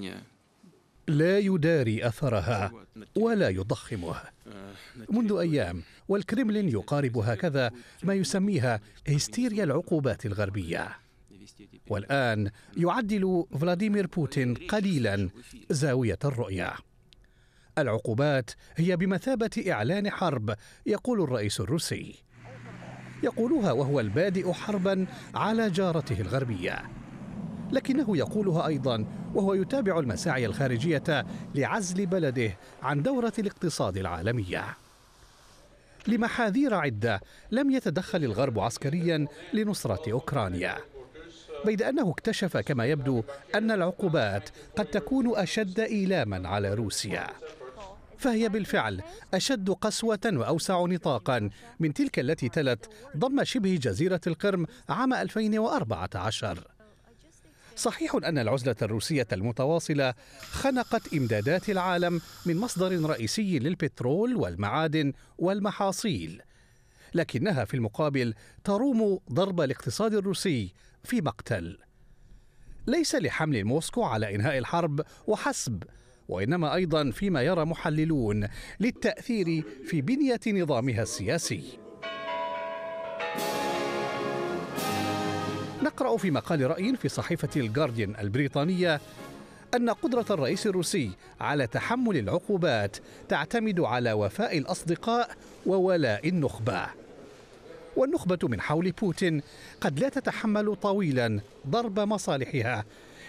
يعني. لا يداري اثرها ولا يضخمه منذ ايام والكرملين يقارب هكذا ما يسميها هستيريا العقوبات الغربيه والان يعدل فلاديمير بوتين قليلا زاويه الرؤيه العقوبات هي بمثابه اعلان حرب يقول الرئيس الروسي يقولها وهو البادئ حربا على جارته الغربيه لكنه يقولها أيضا وهو يتابع المساعي الخارجية لعزل بلده عن دورة الاقتصاد العالمية لمحاذير عدة لم يتدخل الغرب عسكريا لنصرة أوكرانيا بيد أنه اكتشف كما يبدو أن العقوبات قد تكون أشد إيلاما على روسيا فهي بالفعل أشد قسوة وأوسع نطاقا من تلك التي تلت ضم شبه جزيرة القرم عام 2014 صحيح أن العزلة الروسية المتواصلة خنقت إمدادات العالم من مصدر رئيسي للبترول والمعادن والمحاصيل لكنها في المقابل تروم ضرب الاقتصاد الروسي في مقتل ليس لحمل موسكو على انهاء الحرب وحسب وانما ايضا فيما يرى محللون للتاثير في بنيه نظامها السياسي نقرأ في مقال رأي في صحيفة الجارديان البريطانية أن قدرة الرئيس الروسي على تحمل العقوبات تعتمد على وفاء الأصدقاء وولاء النخبة. والنخبة من حول بوتين قد لا تتحمل طويلا ضرب مصالحها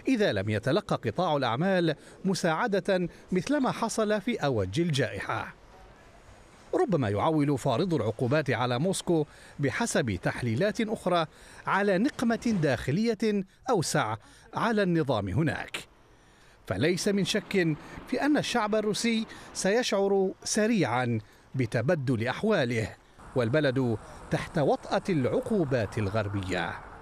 إذا لم يتلقى قطاع الأعمال مساعدة مثلما حصل في أوج الجائحة. ربما يعول فارض العقوبات على موسكو بحسب تحليلات أخرى على نقمة داخلية أوسع على النظام هناك فليس من شك في أن الشعب الروسي سيشعر سريعا بتبدل أحواله والبلد تحت وطأة العقوبات الغربية